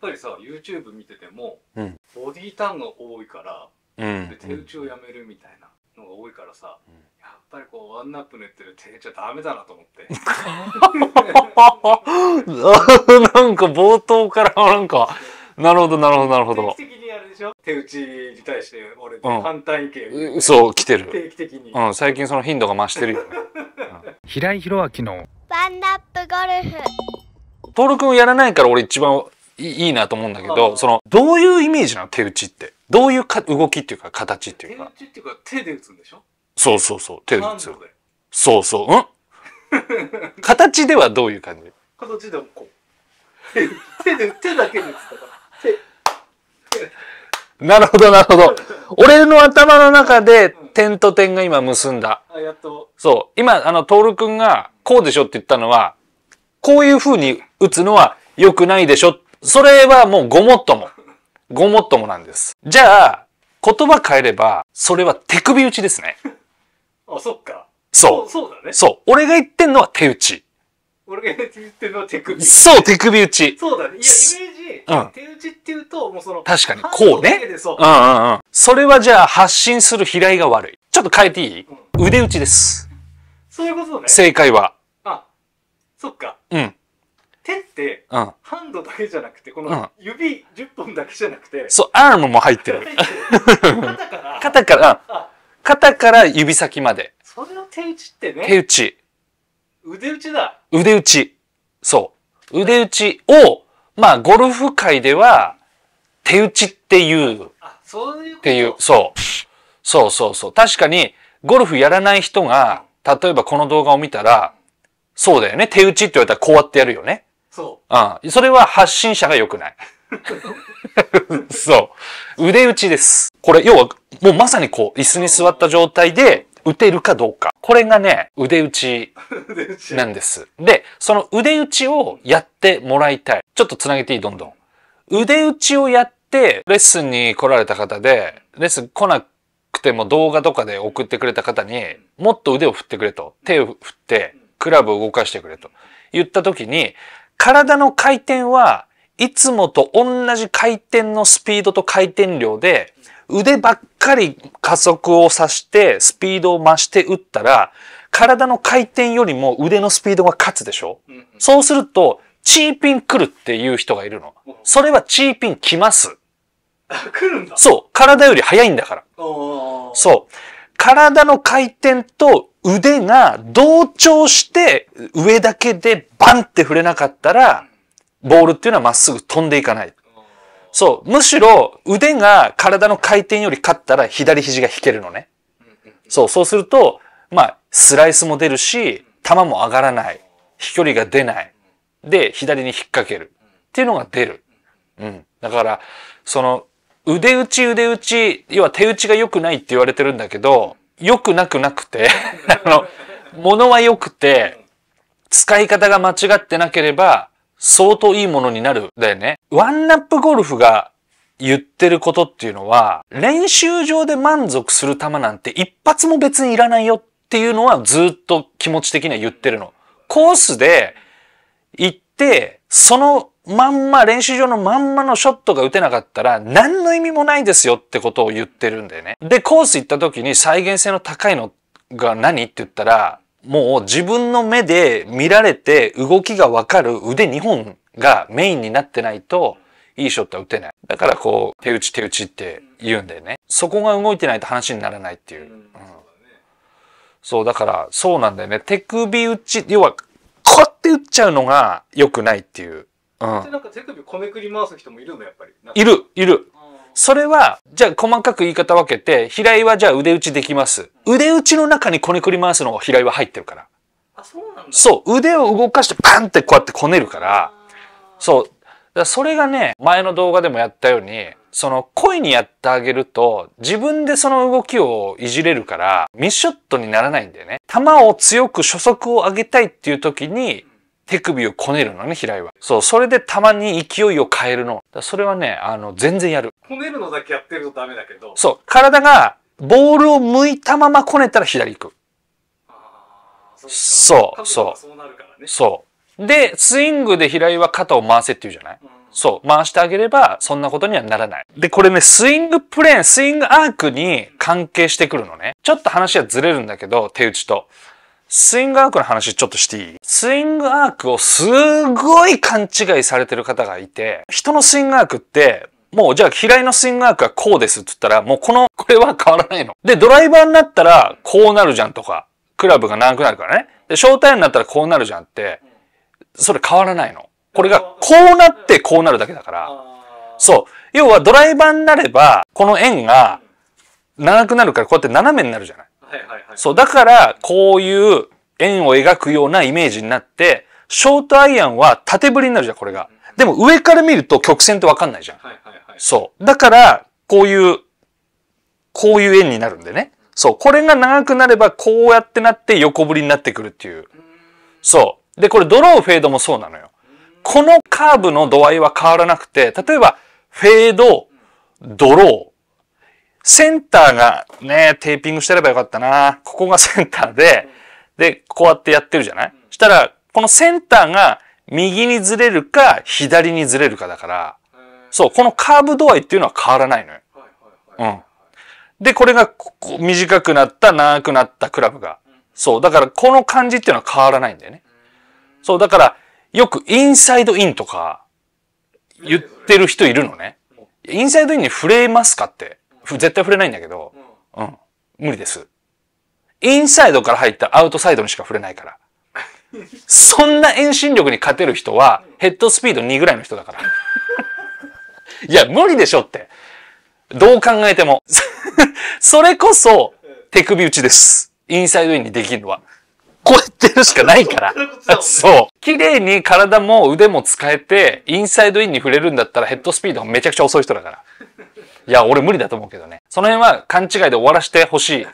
ぱりさ YouTube 見てても、うん、ボディータウンが多いから、うん、で手打ちをやめるみたいなのが多いからさ、うん、やっぱりこうワンナップ練ってる手打ちはダメだなと思って なんか冒頭からなんかなるほどなるほどなるほど定期的にでしょ手打ちに対して俺反対意見、そう来てる定期的に、うん、最近その頻度が増してるよ 平井宏明のワンナップゴルフ徹君やらないから俺一番いいなと思うんだけど、その、どういうイメージなの手打ちって。どういうか動きっていうか、形っていうか。手打ちっていうか、手で打つんでしょそうそうそう、手で打つ。そうそう、うん 形ではどういう感じ形でもこう。手、手で、手だけで打つから。手。なるほど、なるほど。俺の頭の中で、点と点が今結んだ。あ、やっと。そう。今、あの、徹君が、こうでしょって言ったのは、こういうふうに打つのは良くないでしょってそれはもうごもっとも。ごもっともなんです。じゃあ、言葉変えれば、それは手首打ちですね。あ、そっか。そう。そうだね。そう。俺が言ってんのは手打ち。俺が言ってんのは手首。そう、手首打ち。そうだね。いや、イメージ、うん、手打ちっていうと、もうその、確かに、こうね。う。うんうんうん。それはじゃあ、発信する飛来が悪い。ちょっと変えていい、うん、腕打ちです。そういうことね。正解は。あ、そっか。うん。手って、うん。ハンドだけじゃなくて、この指10本だけじゃなくて、そう、アームも入ってる。肩から、肩から、肩から指先まで。それの手打ちってね。手打ち。腕打ちだ。腕打ち。そう。腕打ちを、まあ、ゴルフ界では、手打ちっていう、あ、そういうこと。ていう、そう。そうそうそう。確かに、ゴルフやらない人が、例えばこの動画を見たら、そうだよね、手打ちって言われたらこうやってやるよね。そう。うん。それは発信者が良くない。そう。腕打ちです。これ、要は、もうまさにこう、椅子に座った状態で、打てるかどうか。これがね、腕打ちなんです。で、その腕打ちをやってもらいたい。ちょっとつなげていい、どんどん。腕打ちをやって、レッスンに来られた方で、レッスン来なくても動画とかで送ってくれた方に、もっと腕を振ってくれと。手を振って、クラブを動かしてくれと。言った時に、体の回転はいつもと同じ回転のスピードと回転量で腕ばっかり加速をさしてスピードを増して打ったら体の回転よりも腕のスピードが勝つでしょ、うんうん、そうするとチーピン来るっていう人がいるの。それはチーピン来ます。来るんだそう。体より速いんだから。そう。体の回転と腕が同調して上だけでバンって触れなかったら、ボールっていうのはまっすぐ飛んでいかない。そう。むしろ腕が体の回転より勝ったら左肘が引けるのね。そう。そうすると、まあ、スライスも出るし、球も上がらない。飛距離が出ない。で、左に引っ掛ける。っていうのが出る。うん。だから、その、腕打ち腕打ち、要は手打ちが良くないって言われてるんだけど、良くなくなくて あの、物は良くて、使い方が間違ってなければ、相当いいものになる。だよね。ワンナップゴルフが言ってることっていうのは、練習上で満足する球なんて一発も別にいらないよっていうのはずっと気持ち的には言ってるの。コースで行って、そのまんま、練習場のまんまのショットが打てなかったら、何の意味もないですよってことを言ってるんだよね。で、コース行った時に再現性の高いのが何って言ったら、もう自分の目で見られて動きがわかる腕2本がメインになってないと、いいショットは打てない。だからこう、手打ち手打ちって言うんだよね。そこが動いてないと話にならないっていう。うん、そう、だから、そうなんだよね。手首打ち、要は、こうやって打っちゃうのが良くないっていう。でなんか手首こめくり回す人もいるのやっぱりいるいるそれはじゃあ細かく言い方分けて平井はじゃあ腕打ちできます、うん、腕打ちの中にこねくり回すのが平井は入ってるからあそうなんだそう腕を動かしてパンってこうやってこねるからそうだそれがね前の動画でもやったようにその意にやってあげると自分でその動きをいじれるからミスショットにならないんだよね。球を強く初速を上げたいっていう時に手首をこねるのね、平井は。そう、それでたまに勢いを変えるの。それはね、あの、全然やる。こねるのだけやってるとダメだけど。そう、体が、ボールを向いたままこねたら左行く。ああ、そうそう。そうなるからね。そう。で、スイングで平井は肩を回せって言うじゃない、うん、そう。回してあげれば、そんなことにはならない。で、これね、スイングプレーン、スイングアークに関係してくるのね。ちょっと話はずれるんだけど、手打ちと。スイングアークの話ちょっとしていいスイングアークをすごい勘違いされてる方がいて、人のスイングアークって、もうじゃあ平井のスイングアークはこうですって言ったら、もうこの、これは変わらないの。で、ドライバーになったらこうなるじゃんとか、クラブが長くなるからね。で、ショータイムになったらこうなるじゃんって、それ変わらないの。これがこうなってこうなるだけだから。そう。要はドライバーになれば、この円が長くなるからこうやって斜めになるじゃない。はいはいはい。そう、だから、こういう円を描くようなイメージになって、ショートアイアンは縦振りになるじゃん、これが。でも上から見ると曲線ってわかんないじゃん。はいはいはい、そう。だから、こういう、こういう円になるんでね。そう。これが長くなれば、こうやってなって横振りになってくるっていう。そう。で、これドローフェードもそうなのよ。このカーブの度合いは変わらなくて、例えば、フェード、ドロー。センターがね、テーピングしてればよかったな。ここがセンターで、で、こうやってやってるじゃないしたら、このセンターが右にずれるか、左にずれるかだから、そう、このカーブ度合いっていうのは変わらないのよ。うん。で、これがこ短くなった、長くなったクラブが。そう。だから、この感じっていうのは変わらないんだよね。そう。だから、よくインサイドインとか言ってる人いるのね。インサイドインに触れますかって。絶対触れないんだけど、うん。無理です。インサイドから入ったアウトサイドにしか触れないから。そんな遠心力に勝てる人は、ヘッドスピード2ぐらいの人だから。いや、無理でしょって。どう考えても。それこそ、手首打ちです。インサイドインにできるのは。こうやってるしかないから。そう。綺麗に体も腕も使えて、インサイドインに触れるんだったらヘッドスピードがめちゃくちゃ遅い人だから。いや、俺無理だと思うけどね。その辺は勘違いで終わらせてほしい。うん、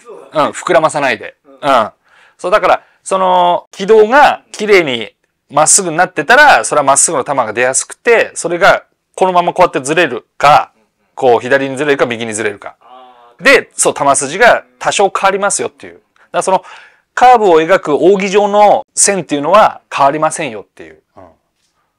膨らまさないで。うん。そう、だから、その、軌道が綺麗にまっすぐになってたら、それはまっすぐの球が出やすくて、それがこのままこうやってずれるか、こう左にずれるか右にずれるか。で、そう、球筋が多少変わりますよっていう。だからその、カーブを描く扇状の線っていうのは変わりませんよっていう。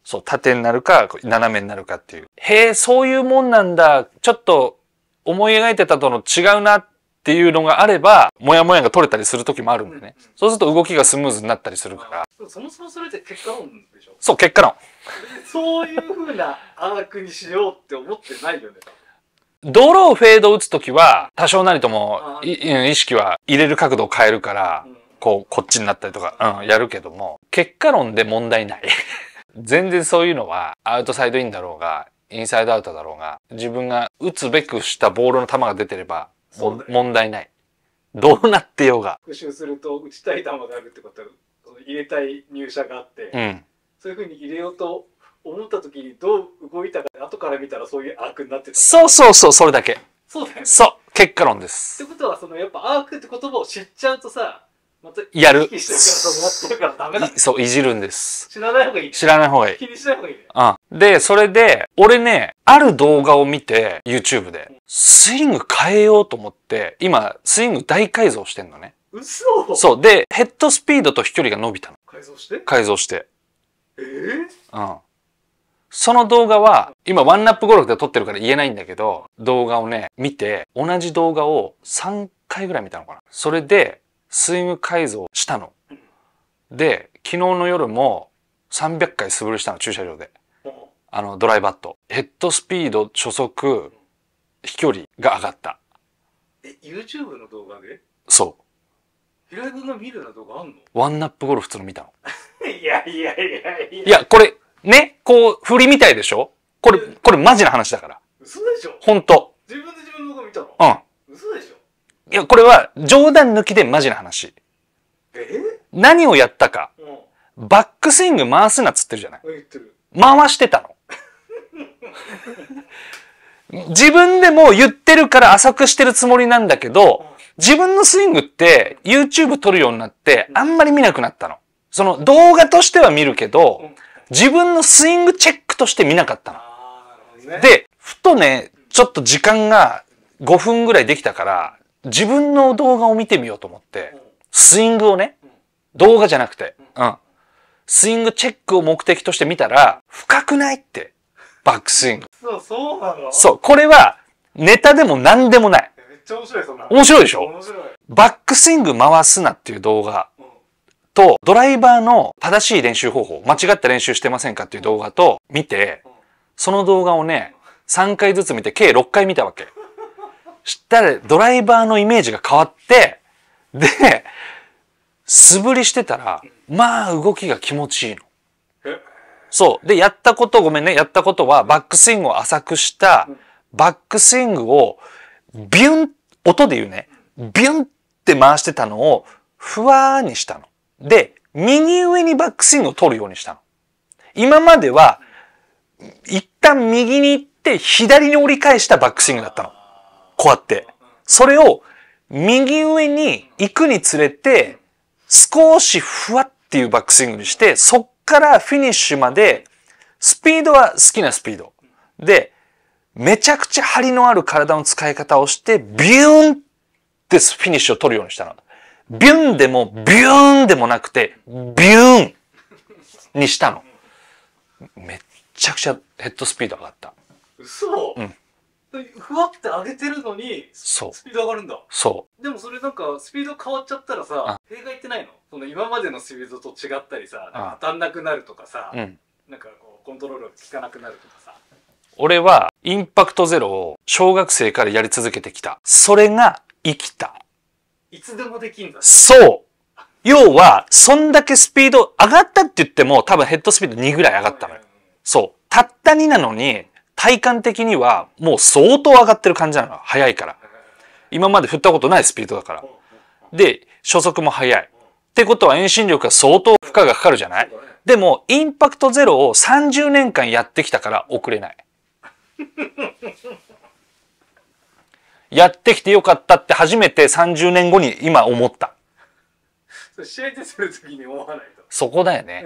そう、縦になるか、斜めになるかっていう。へえ、そういうもんなんだ。ちょっと思い描いてたとの違うなっていうのがあれば、モヤモヤが取れたりする時もあるんでね。そうすると動きがスムーズになったりするから。そもそもそれって結果論でしょそう、結果論。そういうふうなアークにしようって思ってないよね。ドローフェード打つ時は、多少なりとも意識は入れる角度を変えるから、こう、こっちになったりとか、うん、やるけども、結果論で問題ない。全然そういうのはアウトサイドインだろうがインサイドアウトだろうが自分が打つべくしたボールの球が出てれば問題ないどうなってようが復習すると打ちたい球があるってこと入れたい入射があって、うん、そういうふうに入れようと思った時にどう動いたか後から見たらそういうアークになってたそうそうそうそれだけそうだよねそう結果論ですってことはそのやっぱアークって言葉を知っちゃうとさまたやる。そう、いじるんです。知らない方がいい、知らない方がいい。気にしない方がいい、うん。で、それで、俺ね、ある動画を見て、YouTube で、スイング変えようと思って、今、スイング大改造してんのね。嘘そう。で、ヘッドスピードと飛距離が伸びたの。改造して改造して。えー、うん。その動画は、今ワンナップゴルフで撮ってるから言えないんだけど、動画をね、見て、同じ動画を3回ぐらい見たのかな。それで、スイム改造したの。で、昨日の夜も300回素振りしたの、駐車場で。あの、ドライバット。ヘッドスピード、初速、飛距離が上がった。え、YouTube の動画でそう。平井君が見るような動画あんのワンナップゴルフつの見たの。いやいやいやいや。いや、これ、ね、こう、振りみたいでしょこれ、これマジな話だから。嘘でしょ本当。自分で自分の動画見たのうん。嘘でしょいや、これは冗談抜きでマジな話。何をやったか、うん、バックスイング回すなっつってるじゃない。回してたの。自分でも言ってるから浅くしてるつもりなんだけど、自分のスイングって YouTube 撮るようになってあんまり見なくなったの。その動画としては見るけど、自分のスイングチェックとして見なかったの。ね、で、ふとね、ちょっと時間が5分ぐらいできたから、自分の動画を見てみようと思って、スイングをね、動画じゃなくて、うん。スイングチェックを目的として見たら、深くないって。バックスイング。そう、そうなのそう、これは、ネタでも何でもない。めっちゃ面白い、そんな。面白いでしょ面白い。バックスイング回すなっていう動画と、ドライバーの正しい練習方法、間違った練習してませんかっていう動画と見て、その動画をね、3回ずつ見て、計6回見たわけ。したらドライバーのイメージが変わって、で、素振りしてたら、まあ動きが気持ちいいの。そう。で、やったこと、ごめんね、やったことは、バックスイングを浅くした、バックスイングを、ビュン、音で言うね、ビュンって回してたのを、ふわーにしたの。で、右上にバックスイングを取るようにしたの。今までは、一旦右に行って、左に折り返したバックスイングだったの。こうやって。それを右上に行くにつれて、少しふわっていうバックスイングにして、そっからフィニッシュまで、スピードは好きなスピード。で、めちゃくちゃ張りのある体の使い方をして、ビューンってフィニッシュを取るようにしたの。ビューンでも、ビューンでもなくて、ビューンにしたの。めっちゃくちゃヘッドスピード上がった。嘘うん。ふわって上げてるのにスピード上がるんだそうでもそれなんかスピード変わっちゃったらさ弊害ってないのその今までのスピードと違ったりさ当たんなくなるとかさ、うん、なんかこうコントロールが効かなくなるとかさ俺はインパクトゼロを小学生からやり続けてきたそれが生きたいつでもできんだそう要はそんだけスピード上がったって言っても多分ヘッドスピード2ぐらい上がったのよ、うん、そうたった2なのに体感的にはもう相当上がってる感じなの。速いから。今まで振ったことないスピードだから。で、初速も速い。ってことは遠心力が相当負荷がかかるじゃないでも、インパクトゼロを30年間やってきたから遅れない。やってきてよかったって初めて30年後に今思った。試合でする時に思わないと。そこだよね。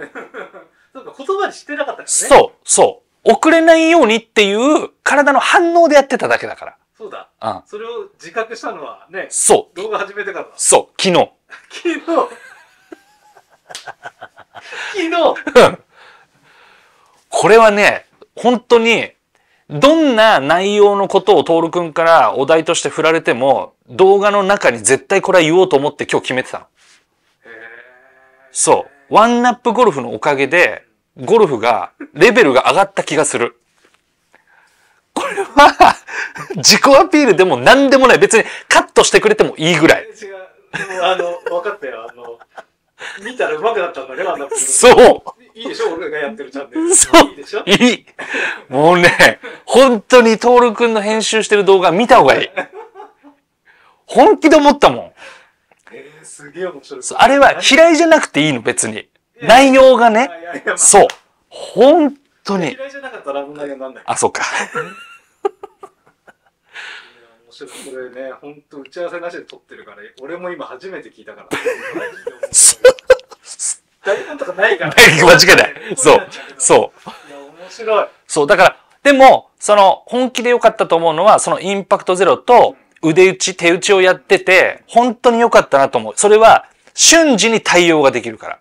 言葉に知ってなかったからね。そう、そう。遅れないようにっていう体の反応でやってただけだから。そうだ。うん。それを自覚したのはね。そう。動画始めてからそう。昨日。昨日。昨日。これはね、本当に、どんな内容のことを徹くんからお題として振られても、動画の中に絶対これは言おうと思って今日決めてたの。そう。ワンナップゴルフのおかげで、ゴルフが、レベルが上がった気がする。これは 自己アピールでも何でもない。別にカットしてくれてもいいぐらい。違う。あの、分かったよ。あの、見たら上手くなったんだね、あんなそう。いいでしょ俺がやってるチャンネル。そう。いいでしょいい。もうね、本当にトールくんの編集してる動画見た方がいい。本気で思ったもん。えー、すげえ面白い。あれは嫌いじゃなくていいの、別に。内容がね、そう。本当に。嫌いじゃなかったらあんなになんない。あ、そっか。これね、本当打ち合わせなしで撮ってるから、俺も今初めて聞いたから。台本とかないから、ね。間違いない。そう。そう。いや、面白い。そう、だから、でも、その、本気で良かったと思うのは、そのインパクトゼロと、腕打ち、手打ちをやってて、本当に良かったなと思う。それは、瞬時に対応ができるから。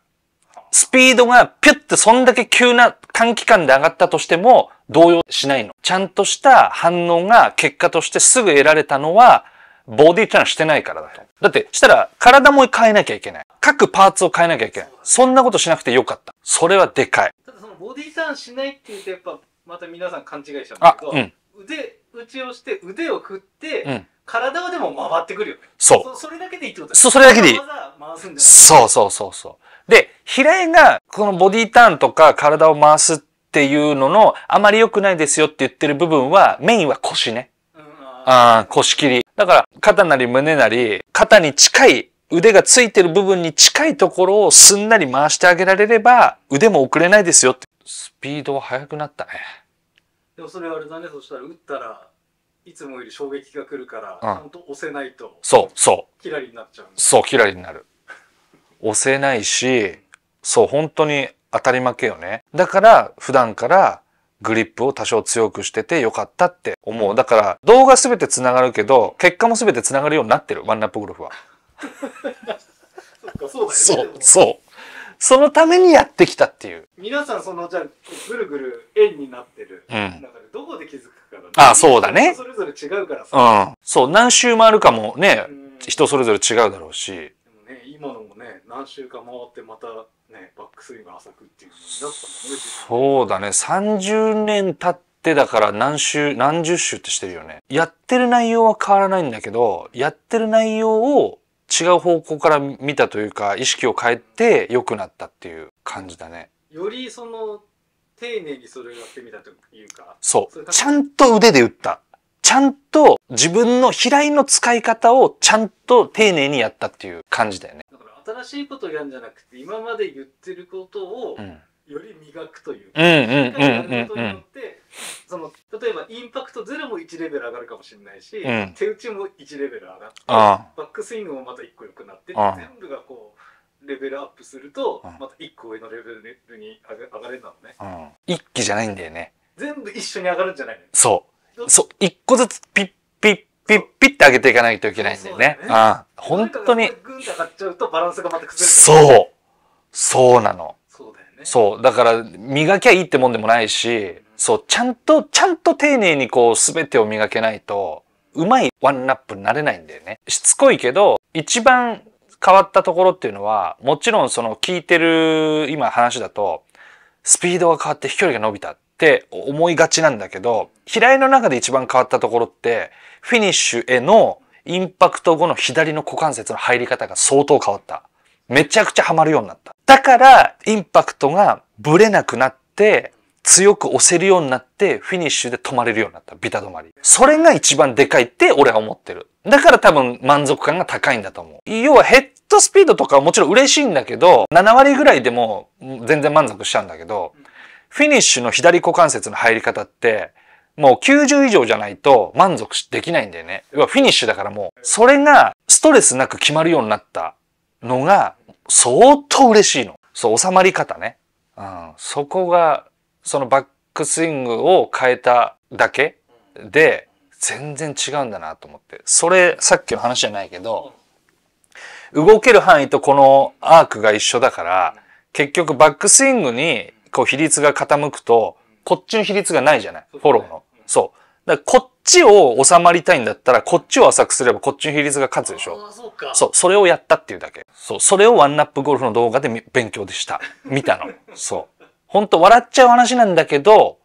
スピードがピュッてそんだけ急な短期間で上がったとしても動揺しないの。ちゃんとした反応が結果としてすぐ得られたのは、ボディチャンしてないからだと。だって、したら体も変えなきゃいけない。各パーツを変えなきゃいけない。そんなことしなくてよかった。それはでかい。ただそのボディチャンしないっていうとやっぱ、また皆さん勘違いしちゃうんだけど、うん、腕打ちをして腕を振って、うん、体はでも回ってくるよね。そう。それだけでいいってことそう、それだけでいい。そうそうそうそう。で、平例がこのボディターンとか体を回すっていうののあまり良くないですよって言ってる部分はメインは腰ね。ああ、腰切り。だから肩なり胸なり肩に近い腕がついてる部分に近いところをすんなり回してあげられれば腕も遅れないですよって。スピードは速くなったね。でもそれはあれだね、そしたら打ったらいつもより衝撃が来るから、うちゃんと押せないと。そう、そう。キラリになっちゃう。そう、キラリになる。押せないし、そう、本当に当たり負けよね。だから、普段からグリップを多少強くしててよかったって思う。だから、動画すべて繋がるけど、結果もすべて繋がるようになってる、ワンラップゴルフは。そう、そう、そう。そのためにやってきたっていう。皆さん、その、じゃあ、ぐるぐる円になってる。うん。だから、どこで気づくかあそうだね。それぞれ違うからさ。うん。そう、何周回るかもね、人それぞれ違うだろうし。何週間回ってまたねバックスイング浅くっていうのになったんねそうだね30年経ってだから何週何十週ってしてるよねやってる内容は変わらないんだけどやってる内容を違う方向から見たというか意識を変えて良くなったっていう感じだねよりその丁寧にそれをやってみたというかそうちゃんと腕で打ったちゃんと自分の飛来の使い方をちゃんと丁寧にやったっていう感じだよね。新しいことをやるんじゃなくて今まで言ってることをより磨くというか、うんうんうん、ことによってその例えばインパクトゼロも1レベル上がるかもしれないし、手打ちも1レベル上がってバックスイングもまた1個良くなって全部がこう。レベルアップすると、また一個上のレベルに上がれるんだね、一機じゃないんだよね全部一緒に上がるんじゃないそうそう一個ずつピッピッピッピッて上げていかないといけないんだよね。うねうん。本当に。グンって上がっちゃうとバランスがまた崩れそう。そうなの。そうだよね。そう。だから、磨きゃいいってもんでもないし、そう、ちゃんと、ちゃんと丁寧にこう、すべてを磨けないと、うまいワンナップになれないんだよね。しつこいけど、一番変わったところっていうのは、もちろんその聞いてる今話だと、スピードが変わって飛距離が伸びたって思いがちなんだけど、平井の中で一番変わったところって、フィニッシュへのインパクト後の左の股関節の入り方が相当変わった。めちゃくちゃハマるようになった。だから、インパクトがブレなくなって、強く押せるようになって、フィニッシュで止まれるようになった。ビタ止まり。それが一番でかいって俺は思ってる。だから多分満足感が高いんだと思う。要はヘッドスピードとかはもちろん嬉しいんだけど、7割ぐらいでも全然満足しちゃうんだけど、フィニッシュの左股関節の入り方って、もう90以上じゃないと満足できないんだよね。フィニッシュだからもう、それがストレスなく決まるようになったのが相当嬉しいの。そう、収まり方ね。うん。そこが、そのバックスイングを変えただけで、全然違うんだなと思って。それ、さっきの話じゃないけど、動ける範囲とこのアークが一緒だから、結局バックスイングにこう比率が傾くと、こっちの比率がないじゃないフォローの。そう。だからこっちを収まりたいんだったら、こっちを浅くすればこっちの比率が勝つでしょ。あそうか。そう、それをやったっていうだけ。そう、それをワンナップゴルフの動画で勉強でした。見たの。そう。ほんと笑っちゃう話なんだけど、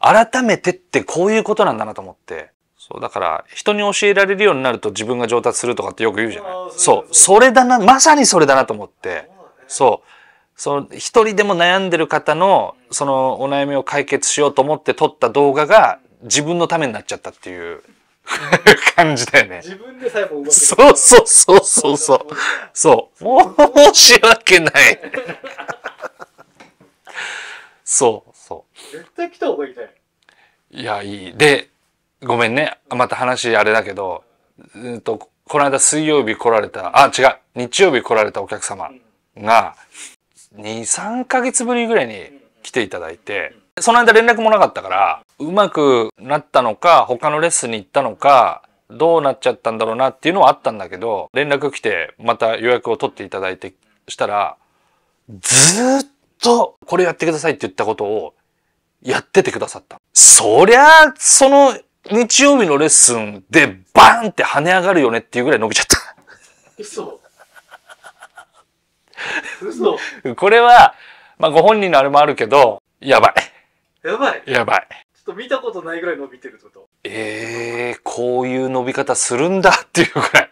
改めてってこういうことなんだなと思って。そう、だから人に教えられるようになると自分が上達するとかってよく言うじゃない。そう、それだな、まさにそれだなと思って。そう。その一人でも悩んでる方のそのお悩みを解決しようと思って撮った動画が自分のためになっちゃったっていう感じだよね。自分で最後そうそうそうそうそう。そう。申し訳ない。そうそう。絶対来た方がいいね。いや、いい。で、ごめんね。また話あれだけど、うんと、この間水曜日来られた、あ、違う、日曜日来られたお客様が、23ヶ月ぶりぐらいに来ていただいてその間連絡もなかったからうまくなったのか他のレッスンに行ったのかどうなっちゃったんだろうなっていうのはあったんだけど連絡来てまた予約を取っていただいてしたらずっとこれやってくださいって言ったことをやっててくださった。そりゃその日曜日のレッスンでバーンって跳ね上がるよねっていうぐらい伸びちゃった。嘘嘘。これは、まあご本人のあれもあるけど、やばい。やばい。やばい。ちょっと見たことないぐらい伸びてるってことええー、こういう伸び方するんだっていうぐらい。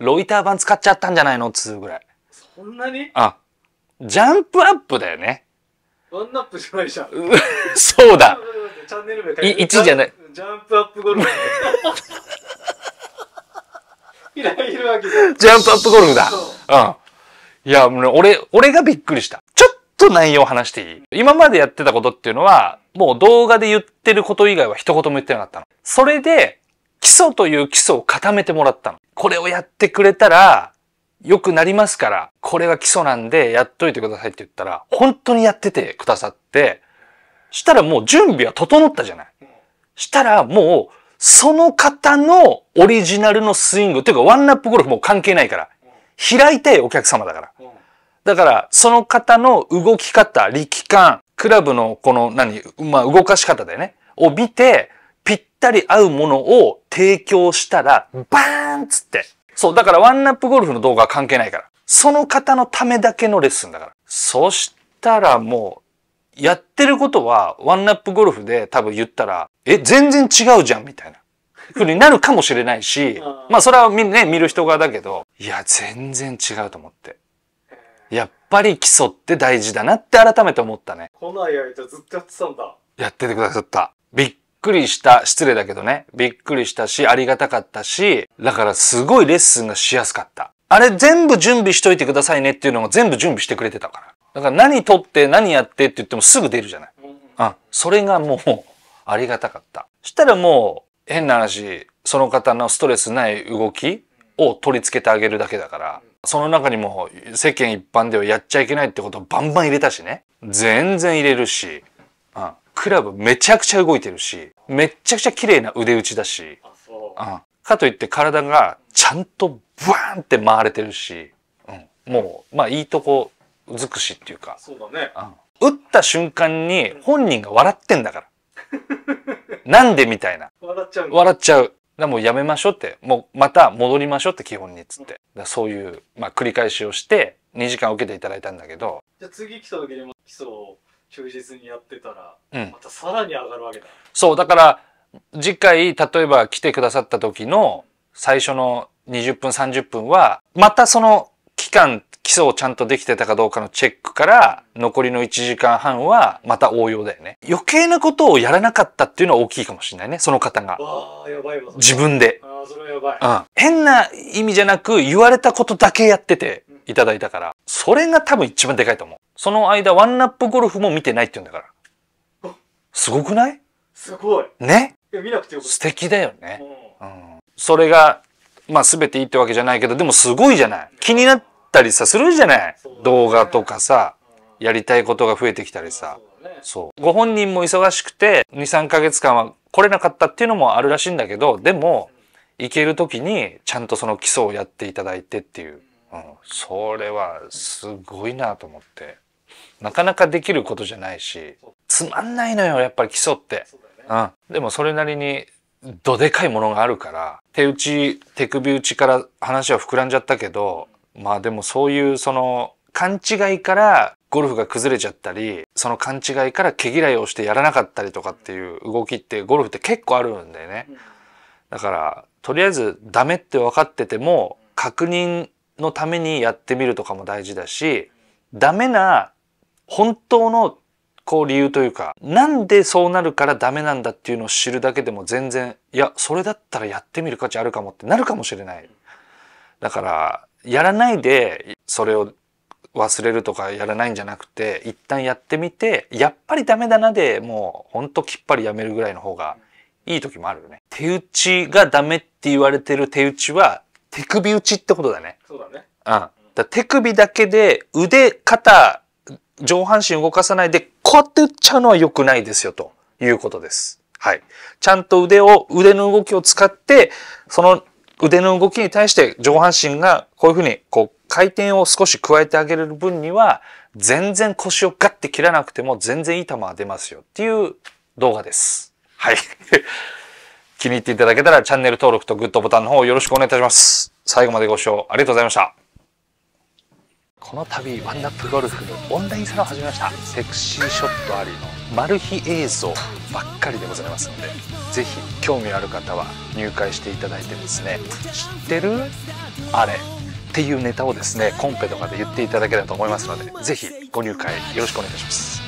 ロイター版使っちゃったんじゃないのっつうぐらい。そんなにあ、ジャンプアップだよね。ワンナップじゃないじゃん。そうだ。チャンネル名い1じゃない。ジャンプアップゴルフ。ジャンプアップゴルフだ。ううん。いや、もう俺、俺がびっくりした。ちょっと内容話していい今までやってたことっていうのは、もう動画で言ってること以外は一言も言ってなかったの。それで、基礎という基礎を固めてもらったの。これをやってくれたら、良くなりますから、これが基礎なんでやっといてくださいって言ったら、本当にやっててくださって、したらもう準備は整ったじゃない。したらもう、その方のオリジナルのスイング、というかワンナップゴルフも関係ないから、開いてお客様だから。だから、その方の動き方、力感、クラブのこの何、まあ、動かし方だよね。を見て、ぴったり合うものを提供したら、バーンつって。そう、だからワンナップゴルフの動画は関係ないから。その方のためだけのレッスンだから。そしたらもう、やってることはワンナップゴルフで多分言ったら、え、全然違うじゃんみたいな。ふうになるかもしれないし、まあそれは見,、ね、見る人側だけど、いや、全然違うと思って。やっぱり基礎って大事だなって改めて思ったね。この間ずっとやってたんだ。やっててくださった。びっくりした、失礼だけどね。びっくりしたし、ありがたかったし、だからすごいレッスンがしやすかった。あれ全部準備しといてくださいねっていうのも全部準備してくれてたから。だから何撮って何やってって言ってもすぐ出るじゃない。うん。それがもう、ありがたかった。したらもう、変な話、その方のストレスない動きを取り付けてあげるだけだから、その中にも世間一般ではやっちゃいけないってことをバンバン入れたしね。全然入れるし、うん、クラブめちゃくちゃ動いてるし、めちゃくちゃ綺麗な腕打ちだし、うん、かといって体がちゃんとブワーンって回れてるし、うん、もう、まあいいとこ尽くしっていうか。そうだね。うん、打った瞬間に本人が笑ってんだから。なんでみたいな。笑っちゃう。笑っちゃう。でもうやめましょうって、もうまた戻りましょうって基本にっつって。うん、そういう、まあ繰り返しをして、2時間受けていただいたんだけど。じゃあ次来た時にも基礎を忠実にやってたら、うん、またさらに上がるわけだ。そう、だから、次回、例えば来てくださった時の最初の20分、30分は、またその期間基礎をちゃんとできてたかどうかのチェックから残りの1時間半はまた応用だよね。余計なことをやらなかったっていうのは大きいかもしれないね、その方が。自分で。うん。変な意味じゃなく言われたことだけやってていただいたから、それが多分一番でかいと思う。その間ワンナップゴルフも見てないって言うんだから。すごくないすごい。ね見なくてよかった。素敵だよね。うん。それが、まあ全ていいってわけじゃないけど、でもすごいじゃない。気になってったりさするじゃない、動画とかさやりたいことが増えてきたりさそうご本人も忙しくて23ヶ月間は来れなかったっていうのもあるらしいんだけどでも行ける時にちゃんとその基礎をやっていただいてっていう、うん、それはすごいなと思ってなかなかできることじゃないしつまんないのよやっぱり基礎って。うん、でもそれなりにどでかいものがあるから手打ち手首打ちから話は膨らんじゃったけどまあでもそういうその勘違いからゴルフが崩れちゃったり、その勘違いから毛嫌いをしてやらなかったりとかっていう動きってゴルフって結構あるんだよね。だから、とりあえずダメって分かってても、確認のためにやってみるとかも大事だし、ダメな本当のこう理由というか、なんでそうなるからダメなんだっていうのを知るだけでも全然、いや、それだったらやってみる価値あるかもってなるかもしれない。だから、やらないでそれを忘れるとかやらないんじゃなくて一旦やってみてやっぱりダメだなでもうほんときっぱりやめるぐらいの方がいい時もあるよね。手打ちがダメって言われてる手打ちは手首打ちってことだね。そうだね。うん。だ手首だけで腕、肩、上半身動かさないでこうやって打っちゃうのは良くないですよということです。はい。ちゃんと腕を、腕の動きを使って、その腕の動きに対して上半身がこういうふうにこう回転を少し加えてあげる分には全然腰をガッて切らなくても全然いい球は出ますよっていう動画です。はい。気に入っていただけたらチャンネル登録とグッドボタンの方よろしくお願いいたします。最後までご視聴ありがとうございました。この度ワンナップゴルフのオンラインサロン始めましたセクシーショットありのマル秘映像ばっかりでございますので是非興味ある方は入会していただいてですね知ってるあれっていうネタをですねコンペとかで言っていただければと思いますので是非ご入会よろしくお願いします